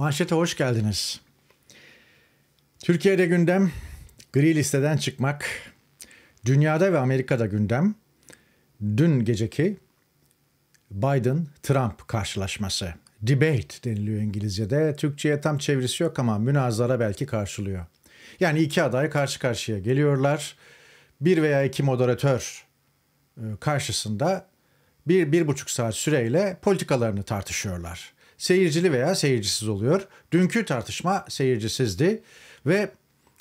Manşete hoş geldiniz. Türkiye'de gündem, gri listeden çıkmak, dünyada ve Amerika'da gündem, dün geceki Biden-Trump karşılaşması. Debate deniliyor İngilizce'de. Türkçe'ye tam çevirisi yok ama münazara belki karşılıyor. Yani iki aday karşı karşıya geliyorlar. Bir veya iki moderatör e, karşısında bir, bir buçuk saat süreyle politikalarını tartışıyorlar seyircili veya seyircisiz oluyor. Dünkü tartışma seyircisizdi ve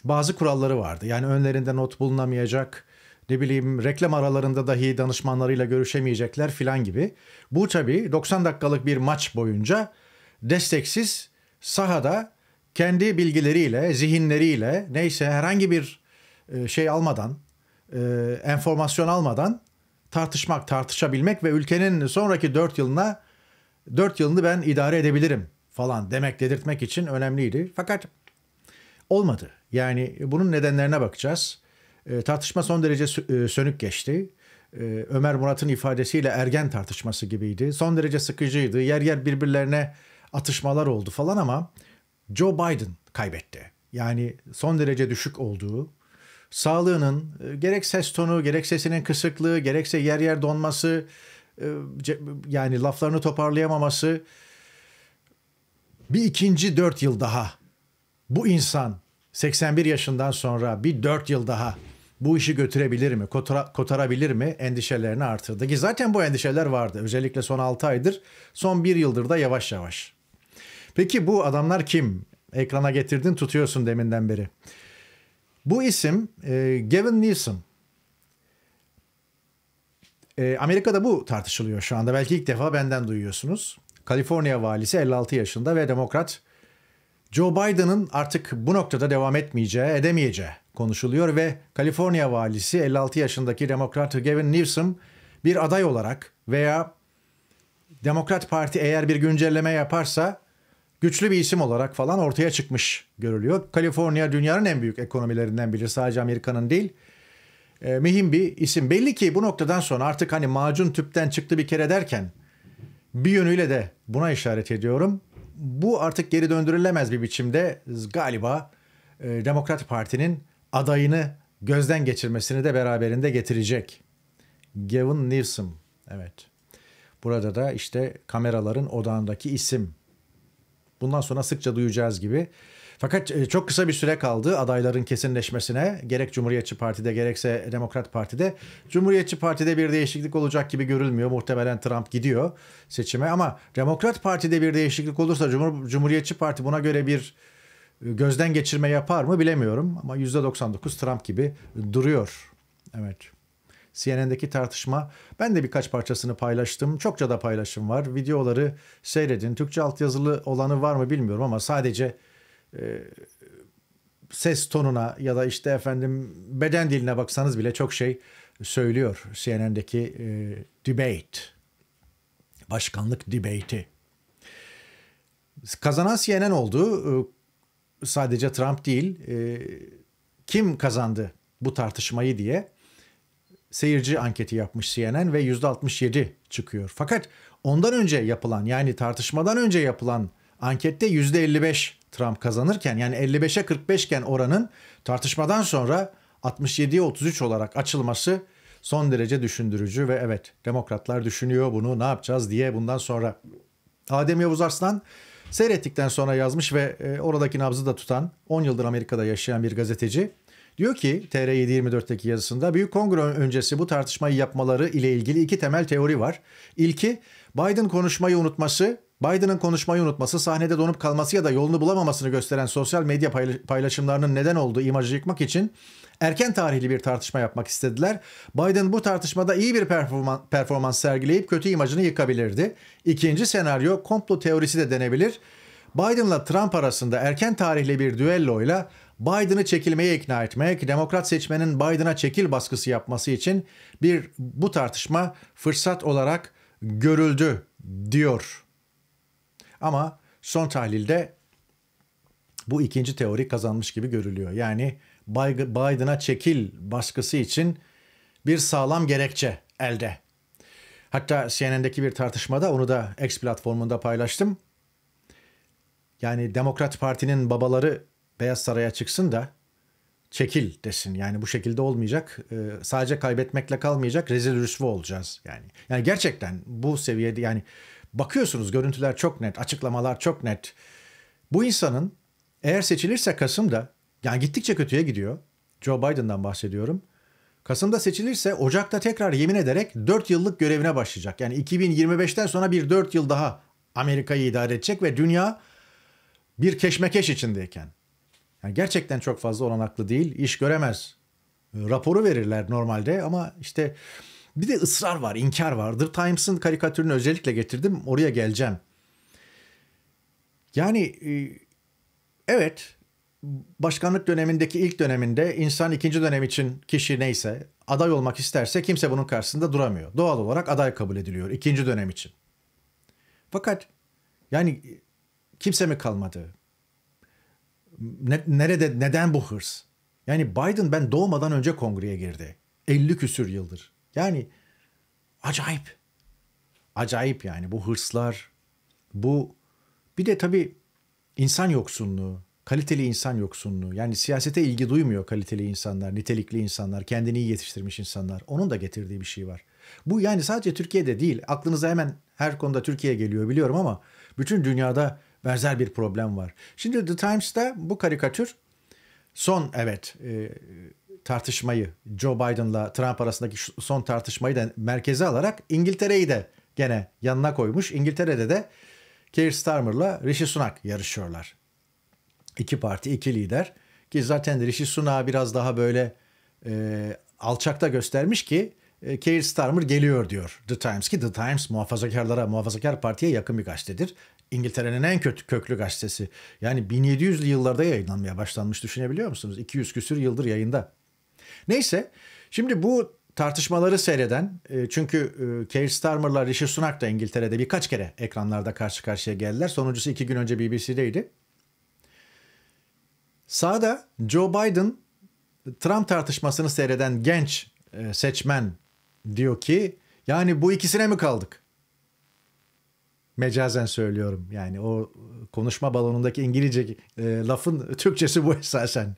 bazı kuralları vardı. Yani önlerinde not bulunamayacak, ne bileyim reklam aralarında dahi danışmanlarıyla görüşemeyecekler filan gibi. Bu tabii 90 dakikalık bir maç boyunca desteksiz sahada kendi bilgileriyle, zihinleriyle neyse herhangi bir e, şey almadan, e, enformasyon almadan tartışmak, tartışabilmek ve ülkenin sonraki 4 yılına 4 yılını ben idare edebilirim falan demek dedirtmek için önemliydi. Fakat olmadı. Yani bunun nedenlerine bakacağız. E, tartışma son derece e, sönük geçti. E, Ömer Murat'ın ifadesiyle ergen tartışması gibiydi. Son derece sıkıcıydı. Yer yer birbirlerine atışmalar oldu falan ama Joe Biden kaybetti. Yani son derece düşük olduğu, sağlığının e, gerek ses tonu, gerek sesinin kısıklığı, gerekse yer yer donması, ee, yani laflarını toparlayamaması bir ikinci dört yıl daha bu insan 81 yaşından sonra bir dört yıl daha bu işi götürebilir mi, kotara, kotarabilir mi endişelerini artırdı. Ki zaten bu endişeler vardı. Özellikle son 6 aydır, son bir yıldır da yavaş yavaş. Peki bu adamlar kim? Ekrana getirdin tutuyorsun deminden beri. Bu isim e, Gavin Newsom. E, Amerika'da bu tartışılıyor şu anda. Belki ilk defa benden duyuyorsunuz. Kaliforniya valisi 56 yaşında ve demokrat Joe Biden'ın artık bu noktada devam etmeyeceği, edemeyeceği konuşuluyor ve Kaliforniya valisi 56 yaşındaki demokrat Gavin Newsom bir aday olarak veya Demokrat Parti eğer bir güncelleme yaparsa güçlü bir isim olarak falan ortaya çıkmış görülüyor. Kaliforniya dünyanın en büyük ekonomilerinden biri sadece Amerika'nın değil e, mühim bir isim. Belli ki bu noktadan sonra artık hani macun tüpten çıktı bir kere derken bir yönüyle de buna işaret ediyorum. Bu artık geri döndürülemez bir biçimde galiba e, Demokrat Parti'nin adayını gözden geçirmesini de beraberinde getirecek. Gavin Newsom. Evet. Burada da işte kameraların odağındaki isim. Bundan sonra sıkça duyacağız gibi. Fakat e, çok kısa bir süre kaldı adayların kesinleşmesine. Gerek Cumhuriyetçi Parti'de gerekse Demokrat Parti'de. Cumhuriyetçi Parti'de bir değişiklik olacak gibi görülmüyor. Muhtemelen Trump gidiyor seçime ama Demokrat Parti'de bir değişiklik olursa Cumhur Cumhuriyetçi Parti buna göre bir e, gözden geçirme yapar mı bilemiyorum ama %99 Trump gibi duruyor. Evet. CNN'deki tartışma. Ben de birkaç parçasını paylaştım. Çokça da paylaşım var. Videoları seyredin. Türkçe altyazılı olanı var mı bilmiyorum ama sadece e, ses tonuna ya da işte efendim beden diline baksanız bile çok şey söylüyor CNN'deki e, debate. Başkanlık debate'i. Kazanan CNN oldu. E, sadece Trump değil. E, kim kazandı bu tartışmayı diye seyirci anketi yapmış CNN ve %67 çıkıyor. Fakat ondan önce yapılan yani tartışmadan önce yapılan ankette %55 Trump kazanırken yani 55'e 45 iken oranın tartışmadan sonra 67'ye 33 olarak açılması son derece düşündürücü ve evet demokratlar düşünüyor bunu ne yapacağız diye bundan sonra. Adem Yavuz Arslan seyrettikten sonra yazmış ve e, oradaki nabzı da tutan 10 yıldır Amerika'da yaşayan bir gazeteci. Diyor ki TR724'teki yazısında Büyük Kongre öncesi bu tartışmayı yapmaları ile ilgili iki temel teori var. İlki Biden konuşmayı unutması Biden'ın konuşmayı unutması, sahnede donup kalması ya da yolunu bulamamasını gösteren sosyal medya paylaşımlarının neden olduğu imajı yıkmak için erken tarihli bir tartışma yapmak istediler. Biden bu tartışmada iyi bir performans, performans sergileyip kötü imajını yıkabilirdi. İkinci senaryo komplo teorisi de denebilir. Biden'la Trump arasında erken tarihli bir düelloyla Biden'ı çekilmeye ikna etmek, demokrat seçmenin Biden'a çekil baskısı yapması için bir bu tartışma fırsat olarak görüldü diyor ama son tahlilde bu ikinci teori kazanmış gibi görülüyor. Yani Biden'a çekil baskısı için bir sağlam gerekçe elde. Hatta CNN'deki bir tartışmada onu da X platformunda paylaştım. Yani Demokrat Parti'nin babaları Beyaz Saray'a çıksın da çekil desin. Yani bu şekilde olmayacak. Ee, sadece kaybetmekle kalmayacak. Rezil rüsva olacağız yani. Yani gerçekten bu seviyede yani Bakıyorsunuz görüntüler çok net, açıklamalar çok net. Bu insanın eğer seçilirse Kasım'da yani gittikçe kötüye gidiyor. Joe Biden'dan bahsediyorum. Kasım'da seçilirse Ocak'ta tekrar yemin ederek 4 yıllık görevine başlayacak. Yani 2025'ten sonra bir 4 yıl daha Amerika'yı idare edecek ve dünya bir keşmekeş içindeyken. Yani gerçekten çok fazla olanaklı değil, iş göremez. Raporu verirler normalde ama işte bir de ısrar var, inkar vardır. Times'ın karikatürünü özellikle getirdim. Oraya geleceğim. Yani e, evet başkanlık dönemindeki ilk döneminde insan ikinci dönem için kişi neyse aday olmak isterse kimse bunun karşısında duramıyor. Doğal olarak aday kabul ediliyor ikinci dönem için. Fakat yani kimse mi kalmadı? Ne, nerede neden bu hırs? Yani Biden ben doğmadan önce kongreye girdi. 50 küsür yıldır. Yani acayip. Acayip yani bu hırslar, bu bir de tabii insan yoksunluğu, kaliteli insan yoksunluğu. Yani siyasete ilgi duymuyor kaliteli insanlar, nitelikli insanlar, kendini iyi yetiştirmiş insanlar. Onun da getirdiği bir şey var. Bu yani sadece Türkiye'de değil. Aklınıza hemen her konuda Türkiye geliyor biliyorum ama bütün dünyada benzer bir problem var. Şimdi The Times'ta bu karikatür son evet e, tartışmayı Joe Biden'la Trump arasındaki son tartışmayı da merkeze alarak İngiltere'yi de gene yanına koymuş. İngiltere'de de Keir Starmer'la Rishi Sunak yarışıyorlar. İki parti, iki lider. Ki zaten Rishi Sunak'ı biraz daha böyle e, alçakta göstermiş ki e, Keir Starmer geliyor diyor The Times ki The Times muhafazakarlara, muhafazakar partiye yakın bir gazetedir. İngiltere'nin en kötü köklü gazetesi. Yani 1700'lü yıllarda yayınlanmaya başlanmış düşünebiliyor musunuz? 200 küsür yıldır yayında. Neyse şimdi bu tartışmaları seyreden e, çünkü e, Keir Starmer'la Rishi Sunak da İngiltere'de birkaç kere ekranlarda karşı karşıya geldiler. Sonuncusu iki gün önce BBC'deydi. Sağda Joe Biden Trump tartışmasını seyreden genç e, seçmen diyor ki yani bu ikisine mi kaldık? Mecazen söylüyorum yani o konuşma balonundaki İngilizce e, lafın Türkçesi bu esasen.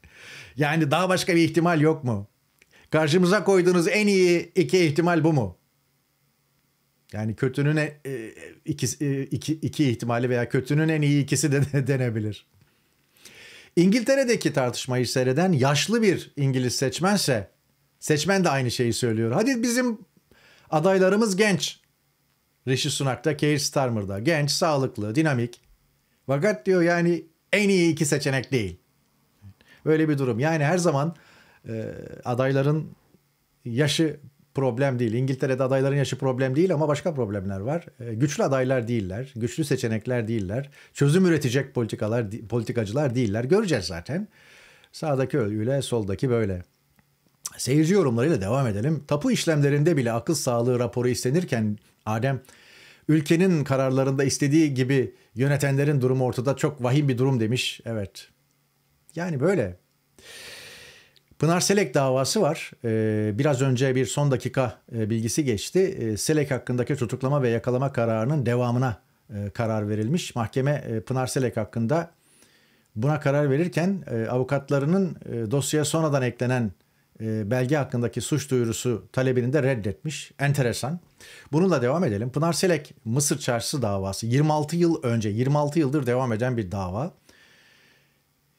Yani daha başka bir ihtimal yok mu? Karşımıza koyduğunuz en iyi iki ihtimal bu mu? Yani kötünün e, e iki, e, iki, iki ihtimali veya kötünün en iyi ikisi de denebilir. İngiltere'deki tartışmayı seyreden yaşlı bir İngiliz seçmense seçmen de aynı şeyi söylüyor. Hadi bizim adaylarımız genç. Rishi Sunak'ta, Keir Starmer'da. Genç, sağlıklı, dinamik. Fakat diyor yani en iyi iki seçenek değil. Böyle bir durum. Yani her zaman ee, adayların yaşı problem değil. İngiltere'de adayların yaşı problem değil ama başka problemler var. Ee, güçlü adaylar değiller, güçlü seçenekler değiller, çözüm üretecek politikalar politikacılar değiller. Göreceğiz zaten. Sağdaki öyle, soldaki böyle. Seyirci yorumlarıyla devam edelim. Tapu işlemlerinde bile akıl sağlığı raporu istenirken Adem ülkenin kararlarında istediği gibi yönetenlerin durumu ortada çok vahim bir durum demiş. Evet. Yani böyle. Pınar Selek davası var. Ee, biraz önce bir son dakika e, bilgisi geçti. Ee, Selek hakkındaki tutuklama ve yakalama kararının devamına e, karar verilmiş. Mahkeme e, Pınar Selek hakkında buna karar verirken avukatlarının dosyaya sonradan eklenen belge hakkındaki suç duyurusu talebini de reddetmiş. Enteresan. Bununla devam edelim. Pınar Selek Mısır Çarşısı davası 26 yıl önce 26 yıldır devam eden bir dava.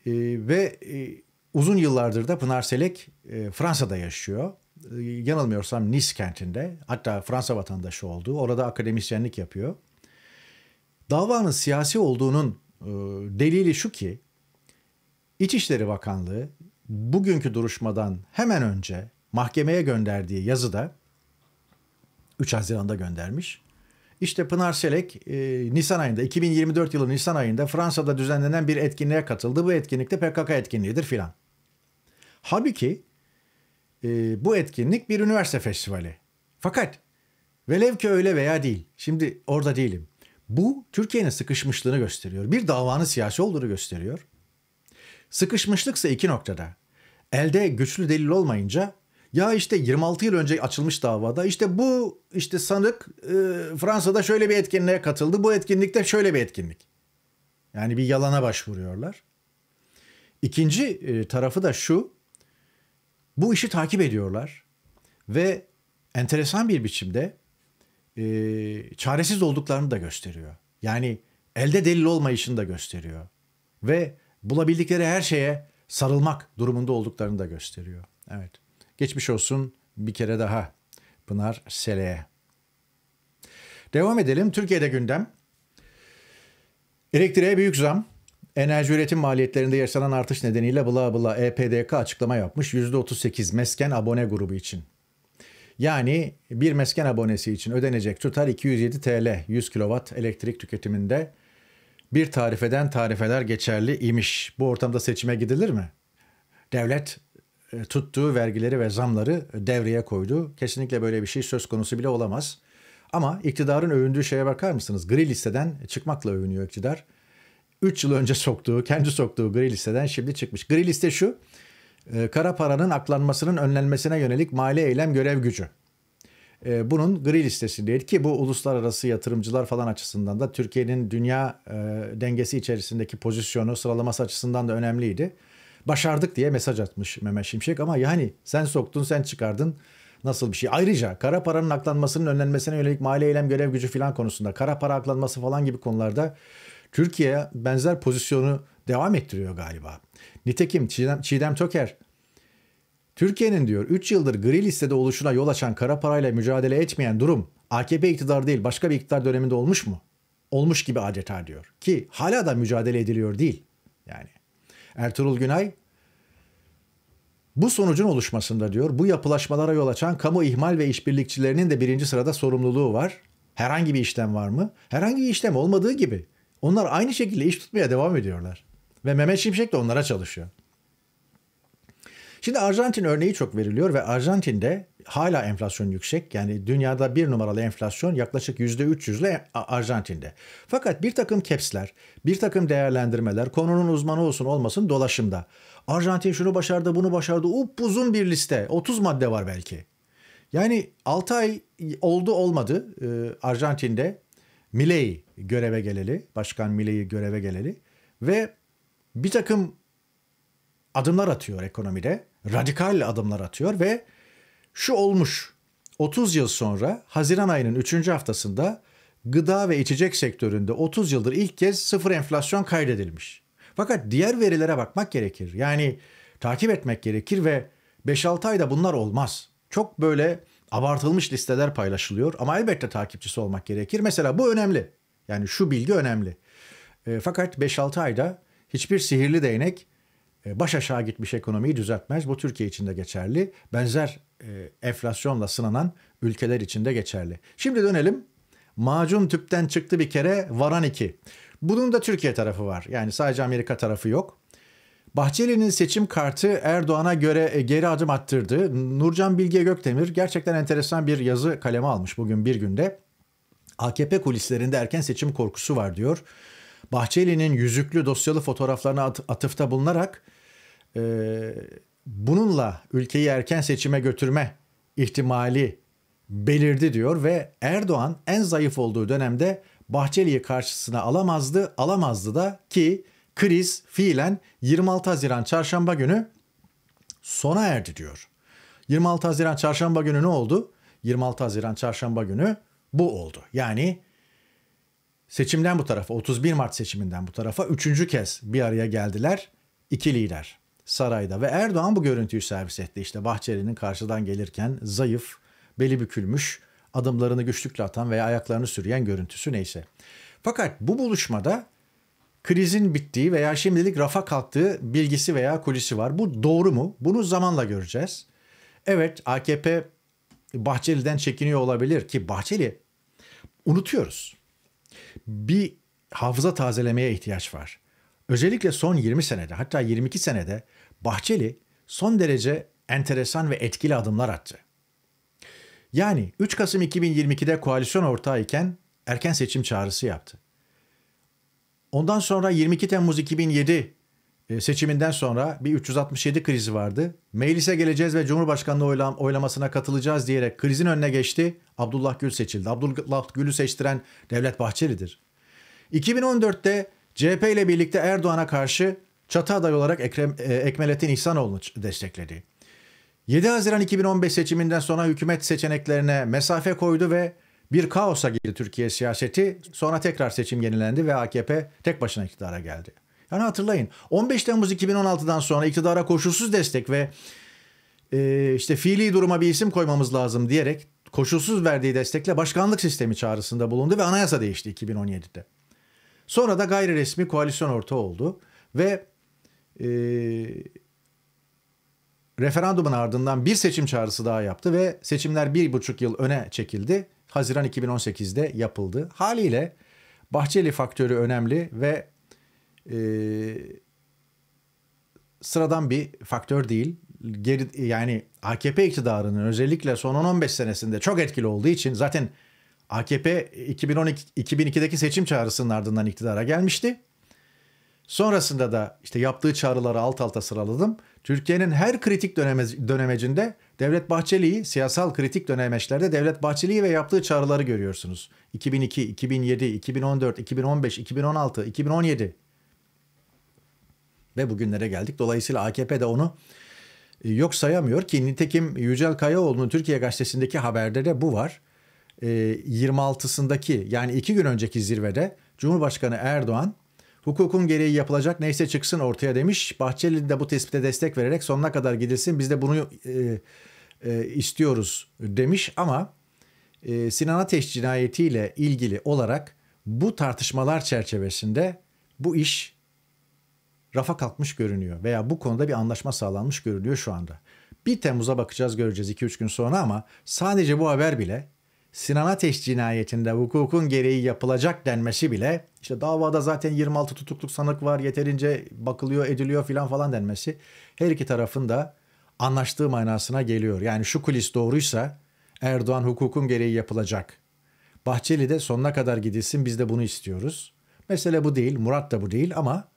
Ee, ve Uzun yıllardır da Pınar Selek e, Fransa'da yaşıyor. E, yanılmıyorsam Nice kentinde. Hatta Fransa vatandaşı olduğu, Orada akademisyenlik yapıyor. Davanın siyasi olduğunun e, delili şu ki İçişleri Bakanlığı bugünkü duruşmadan hemen önce mahkemeye gönderdiği yazıda 3 Haziran'da göndermiş. İşte Pınar Selek e, Nisan ayında 2024 yılı Nisan ayında Fransa'da düzenlenen bir etkinliğe katıldı. Bu etkinlikte PKK etkinliğidir filan. Halbuki e, bu etkinlik bir üniversite festivali. Fakat velev ki öyle veya değil. Şimdi orada değilim. Bu Türkiye'nin sıkışmışlığını gösteriyor. Bir davanın siyasi olduğunu gösteriyor. Sıkışmışlıksa iki noktada. Elde güçlü delil olmayınca ya işte 26 yıl önce açılmış davada işte bu işte sanık e, Fransa'da şöyle bir etkinliğe katıldı. Bu etkinlikte şöyle bir etkinlik. Yani bir yalana başvuruyorlar. İkinci e, tarafı da şu bu işi takip ediyorlar ve enteresan bir biçimde e, çaresiz olduklarını da gösteriyor. Yani elde delil olmayışını da gösteriyor. Ve bulabildikleri her şeye sarılmak durumunda olduklarını da gösteriyor. Evet. Geçmiş olsun bir kere daha Pınar Sele'ye. Devam edelim. Türkiye'de gündem. Elektriğe büyük zam. Enerji üretim maliyetlerinde yaşanan artış nedeniyle bla bla EPDK açıklama yapmış %38 mesken abone grubu için. Yani bir mesken abonesi için ödenecek tutar 207 TL 100 kW elektrik tüketiminde bir tarifeden tarifeler geçerli imiş. Bu ortamda seçime gidilir mi? Devlet e, tuttuğu vergileri ve zamları devreye koydu. Kesinlikle böyle bir şey söz konusu bile olamaz. Ama iktidarın övündüğü şeye bakar mısınız? Gri listeden çıkmakla övünüyor iktidar. 3 yıl önce soktuğu, kendi soktuğu gri listeden şimdi çıkmış. Gri liste şu, e, kara paranın aklanmasının önlenmesine yönelik mali eylem görev gücü. E, bunun gri listesi değil ki bu uluslararası yatırımcılar falan açısından da Türkiye'nin dünya e, dengesi içerisindeki pozisyonu sıralaması açısından da önemliydi. Başardık diye mesaj atmış Mehmet Şimşek ama yani sen soktun sen çıkardın nasıl bir şey. Ayrıca kara paranın aklanmasının önlenmesine yönelik mali eylem görev gücü falan konusunda kara para aklanması falan gibi konularda Türkiye benzer pozisyonu devam ettiriyor galiba. Nitekim Çiğdem, Çiğdem Töker Türkiye'nin diyor 3 yıldır gri listede oluşuna yol açan kara parayla mücadele etmeyen durum AKP iktidar değil başka bir iktidar döneminde olmuş mu? Olmuş gibi adeta diyor. Ki hala da mücadele ediliyor değil. Yani Ertuğrul Günay bu sonucun oluşmasında diyor bu yapılaşmalara yol açan kamu ihmal ve işbirlikçilerinin de birinci sırada sorumluluğu var. Herhangi bir işlem var mı? Herhangi bir işlem olmadığı gibi onlar aynı şekilde iş tutmaya devam ediyorlar. Ve Mehmet Şimşek de onlara çalışıyor. Şimdi Arjantin örneği çok veriliyor ve Arjantin'de hala enflasyon yüksek. Yani dünyada bir numaralı enflasyon yaklaşık yüzde %300'le Arjantin'de. Fakat bir takım kepsler, bir takım değerlendirmeler konunun uzmanı olsun olmasın dolaşımda. Arjantin şunu başardı, bunu başardı. Up uzun bir liste. 30 madde var belki. Yani 6 ay oldu olmadı e, Arjantin'de Milei göreve geleli, Başkan Milley'i göreve geleli ve bir takım adımlar atıyor ekonomide. Radikal adımlar atıyor ve şu olmuş. 30 yıl sonra Haziran ayının 3. haftasında gıda ve içecek sektöründe 30 yıldır ilk kez sıfır enflasyon kaydedilmiş. Fakat diğer verilere bakmak gerekir. Yani takip etmek gerekir ve 5-6 ayda bunlar olmaz. Çok böyle abartılmış listeler paylaşılıyor ama elbette takipçisi olmak gerekir. Mesela bu önemli. Yani şu bilgi önemli. E, fakat 5-6 ayda hiçbir sihirli değnek e, baş aşağı gitmiş ekonomiyi düzeltmez. Bu Türkiye için de geçerli. Benzer e, enflasyonla sınanan ülkeler için de geçerli. Şimdi dönelim. Macun tüpten çıktı bir kere varan iki. Bunun da Türkiye tarafı var. Yani sadece Amerika tarafı yok. Bahçeli'nin seçim kartı Erdoğan'a göre e, geri adım attırdı. Nurcan Bilge Gökdemir gerçekten enteresan bir yazı kaleme almış bugün bir günde. AKP kulislerinde erken seçim korkusu var diyor. Bahçeli'nin yüzüklü dosyalı fotoğraflarına at- atıfta bulunarak e, bununla ülkeyi erken seçime götürme ihtimali belirdi diyor ve Erdoğan en zayıf olduğu dönemde Bahçeli'yi karşısına alamazdı, alamazdı da ki kriz fiilen 26 Haziran çarşamba günü sona erdi diyor. 26 Haziran çarşamba günü ne oldu? 26 Haziran çarşamba günü bu oldu. Yani seçimden bu tarafa 31 Mart seçiminden bu tarafa üçüncü kez bir araya geldiler iki lider sarayda ve Erdoğan bu görüntüyü servis etti. İşte Bahçeli'nin karşıdan gelirken zayıf, beli bükülmüş, adımlarını güçlükle atan veya ayaklarını sürüyen görüntüsü neyse. Fakat bu buluşmada krizin bittiği veya şimdilik rafa kalktığı bilgisi veya kulisi var. Bu doğru mu? Bunu zamanla göreceğiz. Evet AKP Bahçeli'den çekiniyor olabilir ki Bahçeli unutuyoruz. Bir hafıza tazelemeye ihtiyaç var. Özellikle son 20 senede hatta 22 senede Bahçeli son derece enteresan ve etkili adımlar attı. Yani 3 Kasım 2022'de koalisyon ortağı iken erken seçim çağrısı yaptı. Ondan sonra 22 Temmuz 2007 ee, seçiminden sonra bir 367 krizi vardı. Meclise geleceğiz ve Cumhurbaşkanlığı oylam oylamasına katılacağız diyerek krizin önüne geçti. Abdullah Gül seçildi. Abdullah Gül'ü seçtiren Devlet Bahçeli'dir. 2014'te CHP ile birlikte Erdoğan'a karşı çatı aday olarak Ekrem, e, Ekmelettin İhsanoğlu'nu destekledi. 7 Haziran 2015 seçiminden sonra hükümet seçeneklerine mesafe koydu ve bir kaosa girdi Türkiye siyaseti. Sonra tekrar seçim yenilendi ve AKP tek başına iktidara geldi. Hani hatırlayın 15 Temmuz 2016'dan sonra iktidara koşulsuz destek ve e, işte fiili duruma bir isim koymamız lazım diyerek koşulsuz verdiği destekle başkanlık sistemi çağrısında bulundu ve anayasa değişti 2017'de. Sonra da gayri resmi koalisyon ortağı oldu ve e, referandumun ardından bir seçim çağrısı daha yaptı ve seçimler bir buçuk yıl öne çekildi. Haziran 2018'de yapıldı. Haliyle Bahçeli faktörü önemli ve e, sıradan bir faktör değil. Geri, yani AKP iktidarının özellikle son 10-15 senesinde çok etkili olduğu için zaten AKP 2012 2002'deki seçim çağrısının ardından iktidara gelmişti. Sonrasında da işte yaptığı çağrıları alt alta sıraladım. Türkiye'nin her kritik döneme, dönemecinde Devlet Bahçeli'yi, siyasal kritik dönemeçlerde Devlet Bahçeli'yi ve yaptığı çağrıları görüyorsunuz. 2002, 2007, 2014, 2015, 2016, 2017 ve bugünlere geldik. Dolayısıyla AKP de onu e, yok sayamıyor ki nitekim Yücel Kayaoğlu'nun Türkiye Gazetesi'ndeki haberde de bu var. 26'sındaki e, yani iki gün önceki zirvede Cumhurbaşkanı Erdoğan hukukun gereği yapılacak neyse çıksın ortaya demiş. Bahçeli de bu tespite destek vererek sonuna kadar gidilsin biz de bunu e, e, istiyoruz demiş ama e, Sinan Ateş cinayetiyle ilgili olarak bu tartışmalar çerçevesinde bu iş rafa kalkmış görünüyor veya bu konuda bir anlaşma sağlanmış görülüyor şu anda. 1 Temmuz'a bakacağız göreceğiz 2-3 gün sonra ama sadece bu haber bile Sinan Ateş cinayetinde hukukun gereği yapılacak denmesi bile işte davada zaten 26 tutukluk sanık var yeterince bakılıyor ediliyor filan falan denmesi her iki tarafın da anlaştığı manasına geliyor. Yani şu kulis doğruysa Erdoğan hukukun gereği yapılacak. Bahçeli de sonuna kadar gidilsin biz de bunu istiyoruz. Mesele bu değil Murat da bu değil ama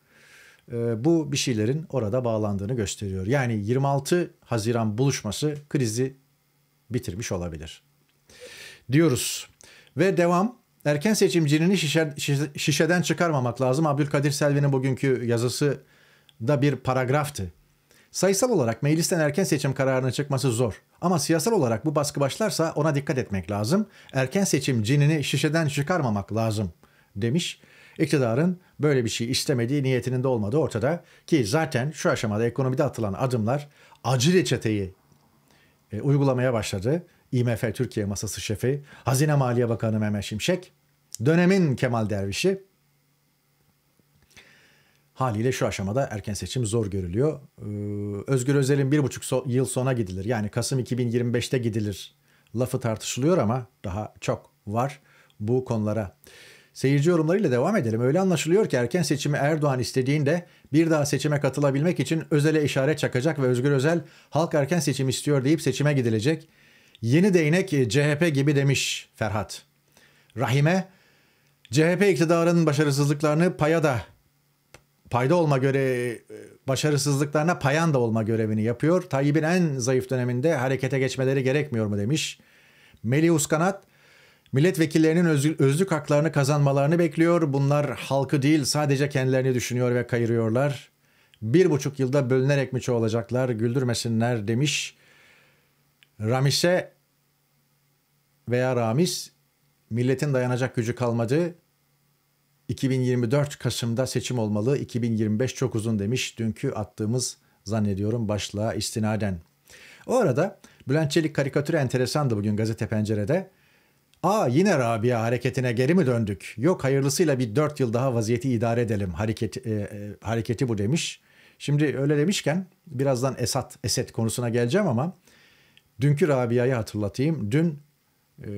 ee, bu bir şeylerin orada bağlandığını gösteriyor. Yani 26 Haziran buluşması krizi bitirmiş olabilir diyoruz. Ve devam erken seçimciliğini şişe, şişeden çıkarmamak lazım. Abdülkadir Selvi'nin bugünkü yazısı da bir paragraftı. Sayısal olarak meclisten erken seçim kararının çıkması zor. Ama siyasal olarak bu baskı başlarsa ona dikkat etmek lazım. Erken seçim cinini şişeden çıkarmamak lazım demiş. İktidarın böyle bir şey istemediği niyetinin de olmadığı ortada ki zaten şu aşamada ekonomide atılan adımlar acı reçeteyi e, uygulamaya başladı. IMF Türkiye Masası Şefi, Hazine Maliye Bakanı Mehmet Şimşek, dönemin Kemal Derviş'i haliyle şu aşamada erken seçim zor görülüyor. Ee, Özgür Özel'in bir buçuk so- yıl sona gidilir yani Kasım 2025'te gidilir lafı tartışılıyor ama daha çok var bu konulara. Seyirci yorumlarıyla devam edelim. Öyle anlaşılıyor ki erken seçimi Erdoğan istediğinde bir daha seçime katılabilmek için Özel'e işaret çakacak ve Özgür Özel halk erken seçim istiyor deyip seçime gidilecek. Yeni değnek e, CHP gibi demiş Ferhat. Rahime CHP iktidarının başarısızlıklarını paya da payda olma göre e, başarısızlıklarına payan da olma görevini yapıyor. Tayyip'in en zayıf döneminde harekete geçmeleri gerekmiyor mu demiş. Melih Uskanat Milletvekillerinin özgür, özlük haklarını kazanmalarını bekliyor. Bunlar halkı değil sadece kendilerini düşünüyor ve kayırıyorlar. Bir buçuk yılda bölünerek mi çoğalacaklar güldürmesinler demiş. Ramis'e veya Ramis milletin dayanacak gücü kalmadı. 2024 Kasım'da seçim olmalı. 2025 çok uzun demiş dünkü attığımız zannediyorum başlığa istinaden. O arada Bülent Çelik karikatürü enteresandı bugün gazete pencerede. Aa yine Rabia hareketine geri mi döndük? Yok hayırlısıyla bir dört yıl daha vaziyeti idare edelim. Hareketi, e, e, hareketi bu demiş. Şimdi öyle demişken birazdan Esat, Esed konusuna geleceğim ama dünkü Rabia'yı hatırlatayım. Dün e,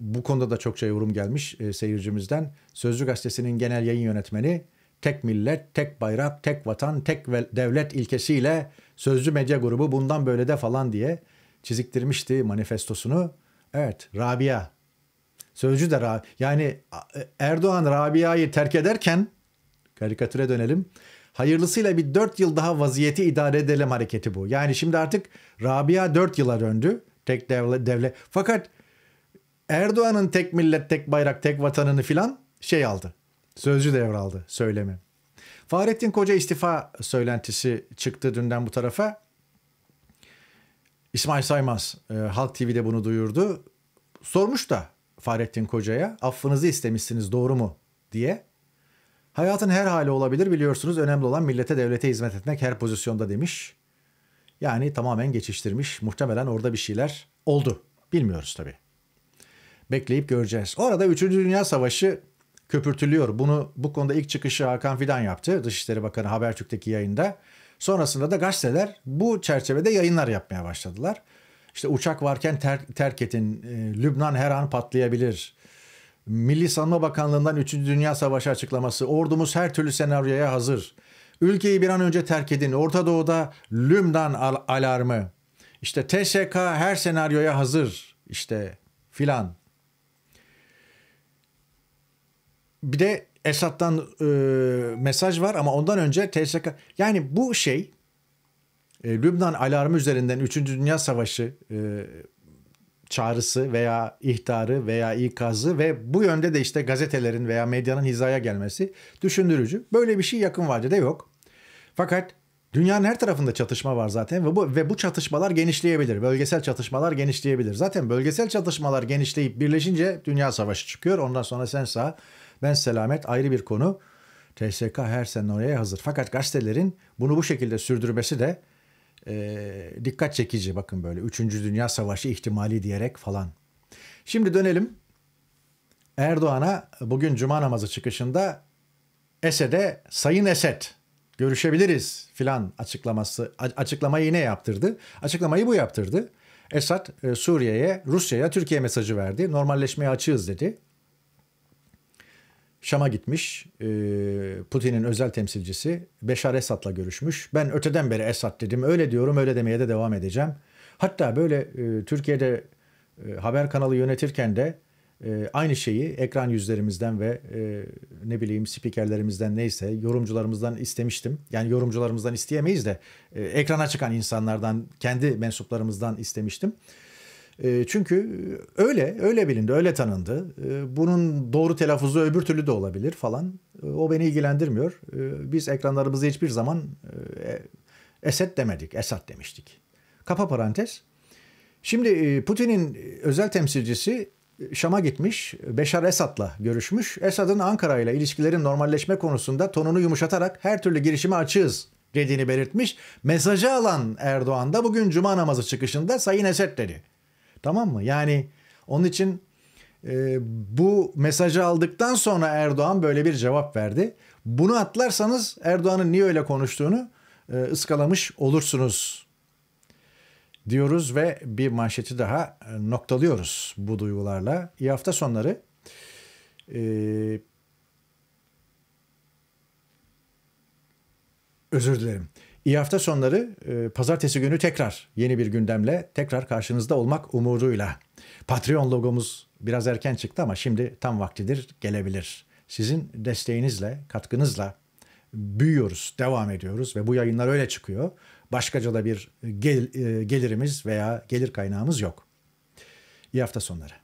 bu konuda da çokça yorum gelmiş e, seyircimizden. Sözcü Gazetesi'nin genel yayın yönetmeni tek millet, tek bayrak, tek vatan, tek devlet ilkesiyle Sözcü Medya Grubu bundan böyle de falan diye çiziktirmişti manifestosunu. Evet Rabia Sözcü de Rabia. Yani e, Erdoğan Rabia'yı terk ederken karikatüre dönelim. Hayırlısıyla bir 4 yıl daha vaziyeti idare edelim hareketi bu. Yani şimdi artık Rabia 4 yıla döndü. Tek devlet. devlet. Fakat Erdoğan'ın tek millet, tek bayrak, tek vatanını filan şey aldı. Sözcü devraldı söylemi. Fahrettin Koca istifa söylentisi çıktı dünden bu tarafa. İsmail Saymaz e, Halk TV'de bunu duyurdu. Sormuş da Fahrettin Koca'ya affınızı istemişsiniz doğru mu diye. Hayatın her hali olabilir biliyorsunuz önemli olan millete devlete hizmet etmek her pozisyonda demiş. Yani tamamen geçiştirmiş muhtemelen orada bir şeyler oldu. Bilmiyoruz tabii. Bekleyip göreceğiz. Orada 3. Dünya Savaşı köpürtülüyor. Bunu bu konuda ilk çıkışı Hakan Fidan yaptı. Dışişleri Bakanı Habertürk'teki yayında. Sonrasında da gazeteler bu çerçevede yayınlar yapmaya başladılar. İşte uçak varken ter, terk etin. E, Lübnan her an patlayabilir. Milli Savunma Bakanlığı'ndan 3. Dünya Savaşı açıklaması. Ordumuz her türlü senaryoya hazır. Ülkeyi bir an önce terk edin. Orta Doğu'da Lübnan al- alarmı. İşte TSK her senaryoya hazır. İşte filan. Bir de Esad'dan e, mesaj var ama ondan önce TSK yani bu şey e, Lübnan alarmı üzerinden 3. Dünya Savaşı e, çağrısı veya ihtarı veya ikazı ve bu yönde de işte gazetelerin veya medyanın hizaya gelmesi düşündürücü. Böyle bir şey yakın vadede yok. Fakat dünyanın her tarafında çatışma var zaten ve bu ve bu çatışmalar genişleyebilir. Bölgesel çatışmalar genişleyebilir. Zaten bölgesel çatışmalar genişleyip birleşince dünya savaşı çıkıyor. Ondan sonra sen sağ, ben selamet ayrı bir konu. TSK her sene oraya hazır. Fakat gazetelerin bunu bu şekilde sürdürmesi de e, dikkat çekici bakın böyle üçüncü Dünya Savaşı ihtimali diyerek falan. Şimdi dönelim Erdoğan'a bugün cuma namazı çıkışında Esed'e Sayın Esed görüşebiliriz filan açıklaması açıklamayı yine yaptırdı. Açıklamayı bu yaptırdı. Esad e, Suriye'ye, Rusya'ya Türkiye mesajı verdi. Normalleşmeye açığız dedi. Şam'a gitmiş. Ee, Putin'in özel temsilcisi Beşar Esad'la görüşmüş. Ben öteden beri Esad dedim. Öyle diyorum, öyle demeye de devam edeceğim. Hatta böyle e, Türkiye'de e, haber kanalı yönetirken de e, aynı şeyi ekran yüzlerimizden ve ne bileyim spikerlerimizden neyse yorumcularımızdan istemiştim. Yani yorumcularımızdan isteyemeyiz de ekrana çıkan insanlardan, kendi mensuplarımızdan istemiştim. Ee, çünkü e, öyle, öyle bilindi, öyle tanındı. Ee, bunun doğru telaffuzu öbür türlü de olabilir falan. Ee, o beni ilgilendirmiyor. biz ekranlarımızda hiçbir zaman e, e, Esed demedik, Esad demiştik. Kapa parantez. Şimdi e, Putin'in özel temsilcisi Şam'a gitmiş, Beşar Esad'la görüşmüş. Esad'ın Ankara ile ilişkilerin normalleşme konusunda tonunu yumuşatarak her türlü girişime açığız dediğini belirtmiş. Mesajı alan Erdoğan da bugün cuma namazı çıkışında Sayın Esed dedi. Tamam mı? Yani onun için e, bu mesajı aldıktan sonra Erdoğan böyle bir cevap verdi. Bunu atlarsanız Erdoğan'ın niye öyle konuştuğunu e, ıskalamış olursunuz diyoruz ve bir manşeti daha e, noktalıyoruz bu duygularla. İyi hafta sonları. Ee, özür dilerim. İyi hafta sonları. E, pazartesi günü tekrar yeni bir gündemle tekrar karşınızda olmak umuduyla. Patreon logomuz biraz erken çıktı ama şimdi tam vaktidir gelebilir. Sizin desteğinizle, katkınızla büyüyoruz, devam ediyoruz ve bu yayınlar öyle çıkıyor. Başkaca da bir gel, e, gelirimiz veya gelir kaynağımız yok. İyi hafta sonları.